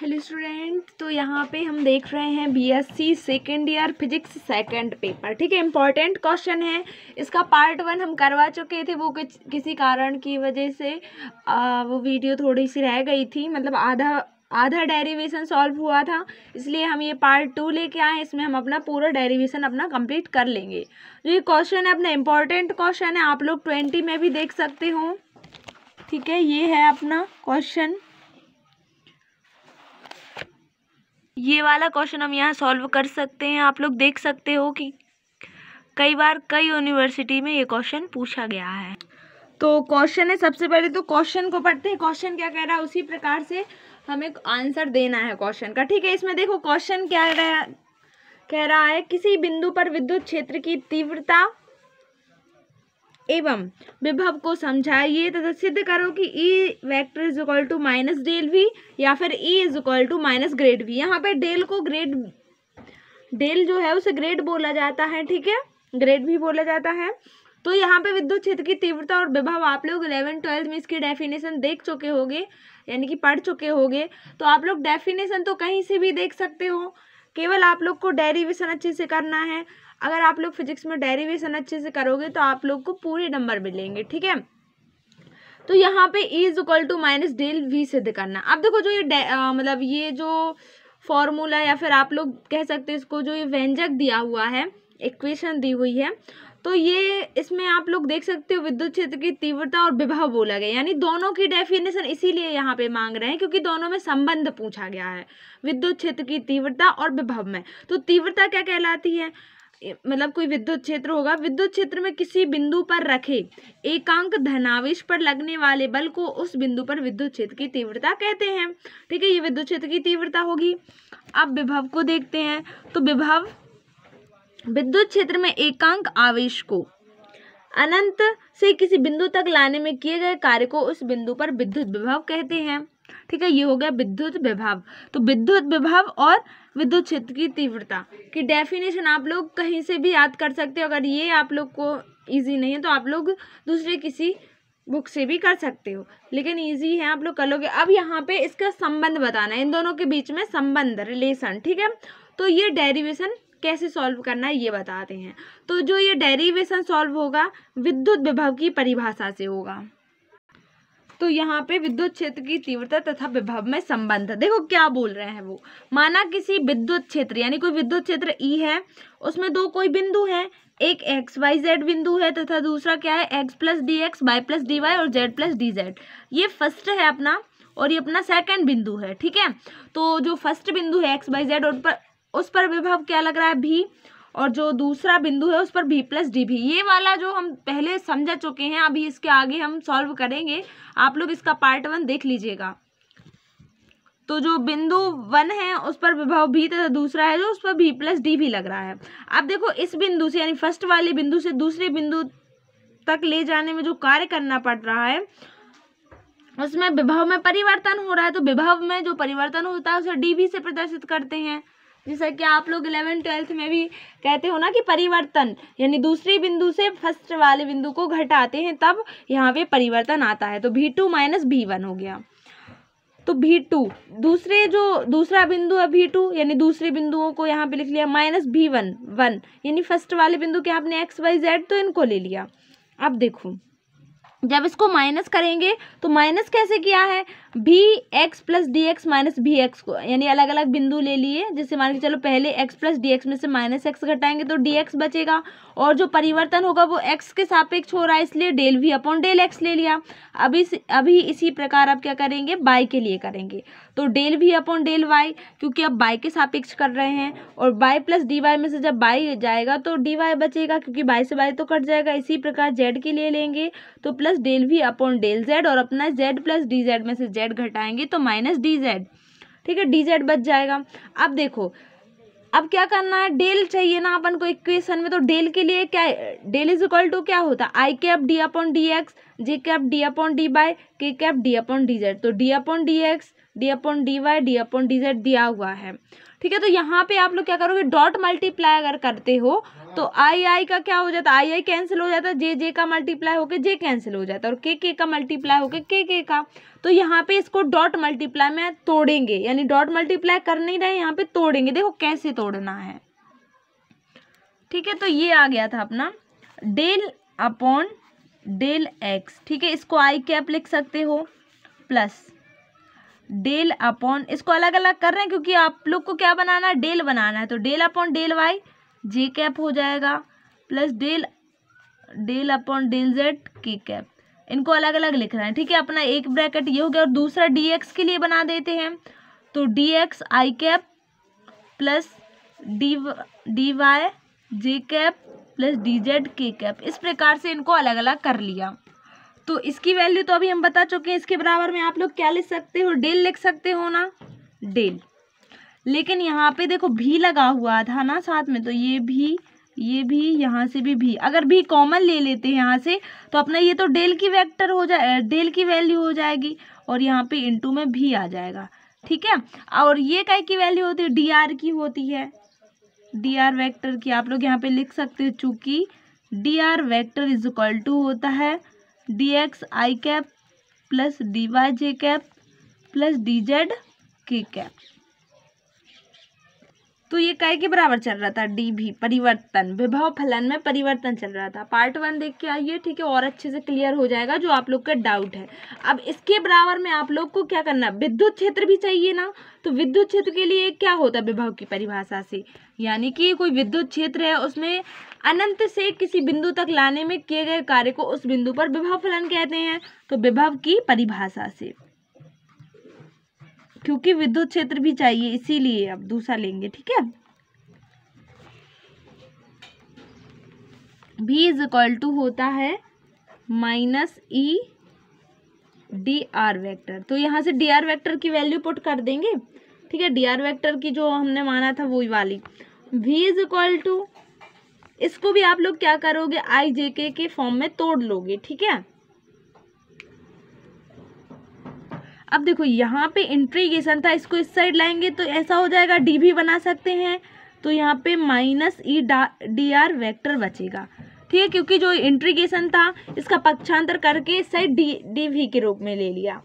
Hello student तो यहाँ पे हम देख रहे हैं BSc second year physics second paper ठीक है इम्पॉर्टेंट क्वेश्चन है इसका पार्ट वन हम करवा चुके थे वो कुछ किसी कारण की वजह से आ, वो वीडियो थोड़ी सी रह गई थी मतलब आधा आधा डेरिवेशन सॉल्व हुआ था इसलिए हम ये पार्ट टू लेके आए इसमें हम अपना पूरा डेरिवेशन अपना कंप्लीट कर लेंगे जो ये क्वेश्चन है अपना इम्पॉर्टेंट क्वेश्चन है आप लोग ट्वेंटी में भी देख सकते हो ठीक है ये है अपना क्वेश्चन ये वाला क्वेश्चन हम यहाँ सॉल्व कर सकते हैं आप लोग देख सकते हो कि कई बार कई यूनिवर्सिटी में ये क्वेश्चन पूछा गया है तो क्वेश्चन है सबसे पहले तो क्वेश्चन को पढ़ते हैं क्वेश्चन क्या कह रहा है उसी प्रकार से हमें आंसर देना है क्वेश्चन का ठीक है इसमें देखो क्वेश्चन क्या रहा कह रहा है किसी बिंदु पर विद्युत क्षेत्र की तीव्रता एवं विभव को समझाइए तथा सिद्ध करो कि E vector is equal to minus del V या फिर E is equal to minus grad V यहाँ पर डेल को ग्रेड डेल जो है उसे ग्रेड बोला जाता है ठीक है ग्रेड भी बोला जाता है तो यहाँ पे विद्युत क्षेत्र की तीव्रता और विभव आप लोग इलेवन ट्वेल्थ में इसकी डेफिनेशन देख चुके होंगे यानी कि पढ़ चुके होगे तो आप लोग डेफिनेशन तो कहीं से भी देख सकते हो केवल आप लोग को डेरिवेशन अच्छे से करना है अगर आप लोग फिजिक्स में डेरिवेशन अच्छे से करोगे तो आप लोग को पूरे नंबर मिलेंगे ठीक है तो यहाँ पे E is equal to minus del V सिद्ध करना अब देखो जो ये आ, मतलब ये जो फॉर्मूला या फिर आप लोग कह सकते हैं इसको जो ये व्यंजक दिया हुआ है इक्वेशन दी हुई है तो ये इसमें आप लोग देख सकते हो विद्युत क्षेत्र की तीव्रता और विभव बोला गया यानी दोनों की डेफिनेशन इसीलिए यहाँ पे मांग रहे हैं क्योंकि दोनों में संबंध पूछा गया है विद्युत क्षेत्र की तीव्रता और विभव में तो तीव्रता क्या कहलाती है मतलब कोई विद्युत क्षेत्र होगा विद्युत क्षेत्र में किसी बिंदु पर रखे एकांक धनावेश पर लगने वाले बल को उस बिंदु पर विद्युत क्षेत्र की तीव्रता कहते हैं ठीक है ये विद्युत क्षेत्र की तीव्रता होगी अब विभव को देखते हैं तो विभव विद्युत क्षेत्र में एकांक आवेश को अनंत से किसी बिंदु तक लाने में किए गए कार्य को उस बिंदु पर विद्युत विभव कहते हैं ठीक है ये हो गया विद्युत विभाव तो विद्युत विभाव और विद्युत क्षेत्र की तीव्रता की डेफिनेशन आप लोग कहीं से भी याद कर सकते हो अगर ये आप लोग को ईजी नहीं है तो आप लोग दूसरे किसी बुक से भी कर सकते हो लेकिन इजी है आप लोग कर लोगे अब यहाँ पे इसका संबंध बताना है इन दोनों के बीच में संबंध रिलेशन ठीक है तो ये डेरिवेशन कैसे सॉल्व करना है ये बताते हैं तो जो ये डेरिवेशन सॉल्व होगा विद्युत विभव की परिभाषा से होगा तो यहाँ पे विद्युत क्षेत्र की तीव्रता तथा विभव में संबंध देखो क्या बोल रहे हैं वो माना किसी विद्युत क्षेत्र यानी कोई विद्युत क्षेत्र ई e है उसमें दो कोई बिंदु है एक एक्स वाई जेड बिंदु है तथा दूसरा क्या है x plus d x y plus d y और जेड प्लस डी जेड ये फर्स्ट है अपना और ये अपना सेकंड बिंदु है ठीक है तो जो फर्स्ट बिंदु है एक्स वाई जेड और पर उस पर विभव क्या लग रहा है भी और जो दूसरा बिंदु है उस पर भी प्लस डी भी ये वाला जो हम पहले समझा चुके हैं अभी इसके आगे हम सॉल्व करेंगे आप लोग इसका पार्ट वन देख लीजिएगा तो जो बिंदु वन है उस पर विभव भी तथा दूसरा है जो उस पर भी प्लस डी भी लग रहा है अब देखो इस बिंदु से यानी फर्स्ट वाले बिंदु से दूसरे बिंदु तक ले जाने में जो कार्य करना पड़ रहा है उसमें विभव में परिवर्तन हो रहा है तो विभव में जो परिवर्तन होता है उसे डी भी से प्रदर्शित करते हैं जैसे कि आप लोग इलेवन ट्वेल्थ में भी कहते हो ना कि परिवर्तन यानी दूसरे बिंदु से फर्स्ट वाले बिंदु को घटाते हैं तब यहाँ पे परिवर्तन आता है तो भी टू माइनस भी वन हो गया तो भी टू दूसरे जो दूसरा बिंदु है भी टू यानी दूसरे बिंदुओं को यहाँ पे लिख लिया माइनस भी वन वन यानी फर्स्ट वाले बिंदु के आपने एक्स वाई जेड तो इनको ले लिया अब देखो जब इसको माइनस करेंगे तो माइनस कैसे किया है V x plus d x minus V x को यानी अलग अलग बिंदु ले लिए जैसे मान के चलो पहले एक्स प्लस डी एक्स में से माइनस एक्स घटाएंगे तो डी एक्स बचेगा और जो परिवर्तन होगा वो एक्स के सापेक्ष हो रहा है इसलिए del V upon del x ले लिया अभी अभी इसी प्रकार आप क्या करेंगे बाई के लिए करेंगे तो del V upon del y क्योंकि आप बाई के सापेक्ष कर रहे हैं और बाई प्लस डी वाई में से जब बाई जाएगा तो डी वाई बचेगा क्योंकि बाई से बाई तो कट जाएगा इसी प्रकार जेड के लिए लेंगे तो plus del V upon del z और अपना जेड प्लस डी जेड में से जेड जेड घटाएंगे तो माइनस डी जेड ठीक है डी जेड बच जाएगा अब देखो अब क्या करना है डेल चाहिए ना अपन को इक्वेशन में तो डेल के लिए क्या डेल इज इक्वल टू क्या होता है i cap d upon d x j cap d upon d by k cap d upon d z तो d upon d x d upon d y d upon d z दिया हुआ है ठीक है तो यहाँ पे आप लोग क्या करोगे डॉट मल्टीप्लाई अगर करते हो तो आई हाँ। आई का क्या हो जाता आई आई कैंसिल हो जाता जे जे का मल्टीप्लाई होकर जे कैंसिल हो जाता है और के के का मल्टीप्लाई होकर के के का तो यहाँ पे इसको डॉट मल्टीप्लाई में तोड़ेंगे यानी डॉट मल्टीप्लाई कर नहीं रहे यहाँ पे तोड़ेंगे देखो कैसे तोड़ना है ठीक है तो ये आ गया था अपना डेल अपॉन डेल एक्स ठीक है इसको आई कैप लिख सकते हो प्लस डेल अपॉन इसको अलग अलग कर रहे हैं क्योंकि आप लोग को क्या बनाना है डेल बनाना है तो del upon del y j cap हो जाएगा plus del del upon del z k cap इनको अलग अलग लिख रहे हैं ठीक है अपना एक ब्रैकेट ये हो गया और दूसरा डी एक्स के लिए बना देते हैं तो d x i cap plus d d y j cap plus d z k cap इस प्रकार से इनको अलग अलग कर लिया तो इसकी वैल्यू तो अभी हम बता चुके हैं इसके बराबर में आप लोग क्या लिख सकते हो डेल लिख सकते हो ना डेल लेकिन यहाँ पे देखो भी लगा हुआ था ना साथ में तो ये भी ये भी यहाँ से भी भी अगर भी कॉमन ले लेते हैं यहाँ से तो अपना ये तो डेल की वेक्टर हो जाए डेल की वैल्यू हो जाएगी और यहाँ पे इंटू में भी आ जाएगा ठीक है और ये कई की वैल्यू होती है डी आर की होती है डी आर वैक्टर की आप लोग यहाँ पे लिख सकते हो चूँकि d r vector is equal to होता है d x i cap plus d y j cap plus d z k cap तो ये कह के बराबर चल रहा था डी भी परिवर्तन विभव फलन में परिवर्तन चल रहा था पार्ट वन देख के आइए ठीक है और अच्छे से क्लियर हो जाएगा जो आप लोग का डाउट है अब इसके बराबर में आप लोग को क्या करना विद्युत क्षेत्र भी चाहिए ना तो विद्युत क्षेत्र के लिए क्या होता है विभव की परिभाषा से यानी कि कोई विद्युत क्षेत्र है उसमें अनंत से किसी बिंदु तक लाने में किए गए कार्य को उस बिंदु पर विभव फलन कहते हैं तो विभव की परिभाषा से क्योंकि विद्युत क्षेत्र भी चाहिए इसीलिए अब दूसरा लेंगे ठीक है बी इज इक्वल टू होता है minus E d r vector तो यहाँ से डी आर वैक्टर की वैल्यू पुट कर देंगे ठीक है डी आर वैक्टर की जो हमने माना था वही वाली वी इज इक्वल टू इसको भी आप लोग क्या करोगे आई जे के फॉर्म में तोड़ लोगे ठीक है अब देखो यहाँ पे इंट्रीगेशन था इसको इस साइड लाएंगे तो ऐसा हो जाएगा डी भी बना सकते हैं तो यहाँ पे minus E d r vector बचेगा ठीक है क्योंकि जो इंट्रीगेशन था इसका पक्षांतर करके इस साइड डी डी वी के रूप में ले लिया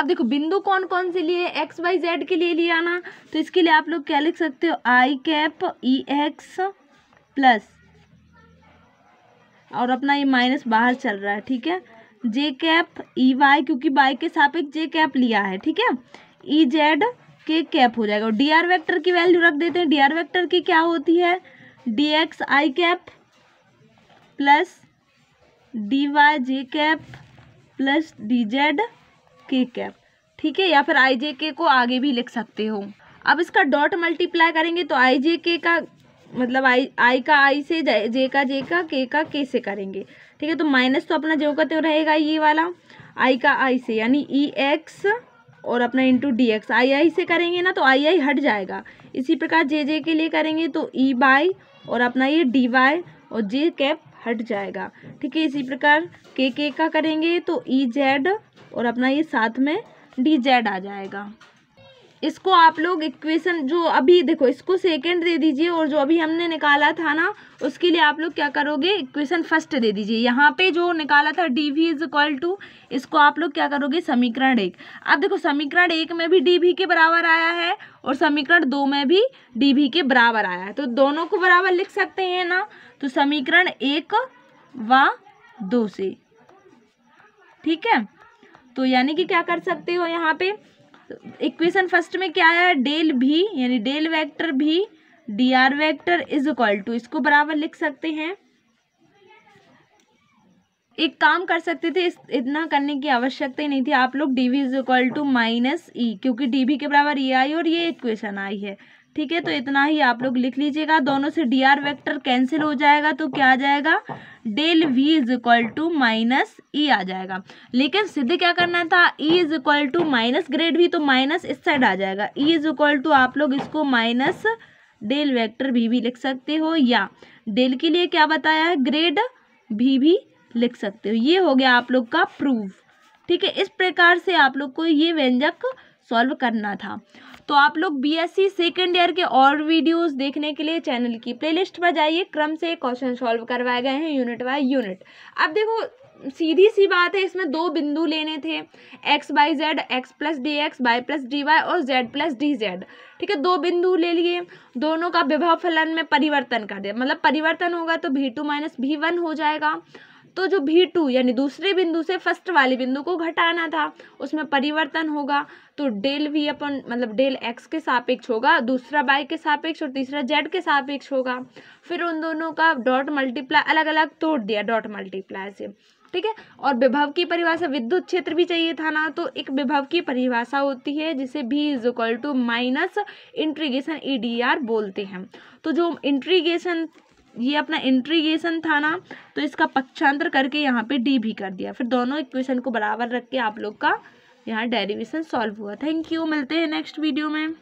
अब देखो बिंदु कौन कौन से लिए एक्स वाई जेड के लिए लिया ना तो इसके लिए आप लोग क्या लिख सकते हो i cap E x plus और अपना ये माइनस बाहर चल रहा है ठीक है जे कैप ई वाई क्योंकि वाई के सापेक्ष जे कैप लिया है ठीक है ई जेड के कैप हो जाएगा और डी आर वैक्टर की वैल्यू रख देते हैं डी आर वैक्टर की क्या होती है d x i cap plus d y j cap plus d z k cap ठीक है या फिर आई जे के को आगे भी लिख सकते हो अब इसका डॉट मल्टीप्लाई करेंगे तो आई जे के का मतलब आई आई का आई से जे का जे का के का के से करेंगे ठीक है तो माइनस तो अपना जो का त्यों रहेगा ये वाला आई का आई से यानी ई e एक्स और अपना into d x i i से करेंगे ना तो आई आई हट जाएगा इसी प्रकार जे जे के लिए करेंगे तो ई e बाई और अपना ये डी वाई और जे कैप हट जाएगा ठीक है इसी प्रकार के के का करेंगे तो ई e जेड और अपना ये साथ में डी जेड आ जाएगा इसको आप लोग इक्वेशन जो अभी देखो इसको सेकंड दे दीजिए और जो अभी हमने निकाला था ना उसके लिए आप लोग क्या करोगे इक्वेशन फर्स्ट दे दीजिए यहाँ पे जो निकाला था d V is equal to इसको आप लोग क्या करोगे समीकरण एक अब देखो समीकरण एक में भी डी वी के बराबर आया है और समीकरण दो में भी डी वी के बराबर आया है तो दोनों को बराबर लिख सकते हैं ना तो समीकरण एक व दो से ठीक है तो यानी कि क्या कर सकते हो यहाँ पे इक्वेशन फर्स्ट में क्या आया डेल भी यानी del vector V d r vector is equal to इसको बराबर लिख सकते हैं एक काम कर सकते थे इतना करने की आवश्यकता ही नहीं थी आप लोग d V is equal to minus E क्योंकि डी भी के बराबर ये e आई और ये इक्वेशन आई है ठीक है तो हाँ। इतना ही आप लोग लिख लीजिएगा हाँ। दोनों से डी आर वैक्टर कैंसिल हो जाएगा तो क्या आ जाएगा del V is equal to minus E आ जाएगा लेकिन सिद्ध क्या करना था E is equal to minus grad V तो माइनस इस साइड आ जाएगा ई इज इक्वल टू आप लोग इसको माइनस डेल वैक्टर भी भी लिख सकते हो या डेल के लिए क्या बताया है ग्रेड भी भी लिख सकते हो ये हो गया आप लोग का प्रूफ ठीक है इस प्रकार से आप लोग को ये व्यंजक सॉल्व करना था तो आप लोग B S C second year के और वीडियोज़ देखने के लिए चैनल की प्ले लिस्ट पर जाइए क्रम से क्वेश्चन सॉल्व करवाए गए हैं यूनिट बाई यूनिट अब देखो सीधी सी बात है इसमें दो बिंदु लेने थे x by z x plus d x by plus d y और जेड प्लस डी जेड ठीक है दो बिंदु ले लिए दोनों का विभव फलन में परिवर्तन कर दिया मतलब परिवर्तन होगा तो भी टू माइनस भी वन हो जाएगा तो जो भी टू यानी दूसरे बिंदु से फर्स्ट वाले बिंदु को घटाना था उसमें परिवर्तन होगा तो डेल वी अपन मतलब डेल एक्स के सापेक्ष होगा दूसरा बाई के सापेक्ष और तीसरा जेड के सापेक्ष होगा फिर उन दोनों का डॉट मल्टीप्लाई अलग अलग तोड़ दिया डॉट मल्टीप्लाई से ठीक है और विभव की परिभाषा विद्युत क्षेत्र भी चाहिए था ना तो एक विभव की परिभाषा होती है जिसे V is equal to minus integration E बोलते हैं तो जो इंट्रीगेशन ये अपना इंट्रीगेशन था ना तो इसका पक्षांतर करके यहाँ पे डी भी कर दिया फिर दोनों इक्वेशन को बराबर रख के आप लोग का यहाँ डेरिवेशन सॉल्व हुआ थैंक यू मिलते हैं नेक्स्ट वीडियो में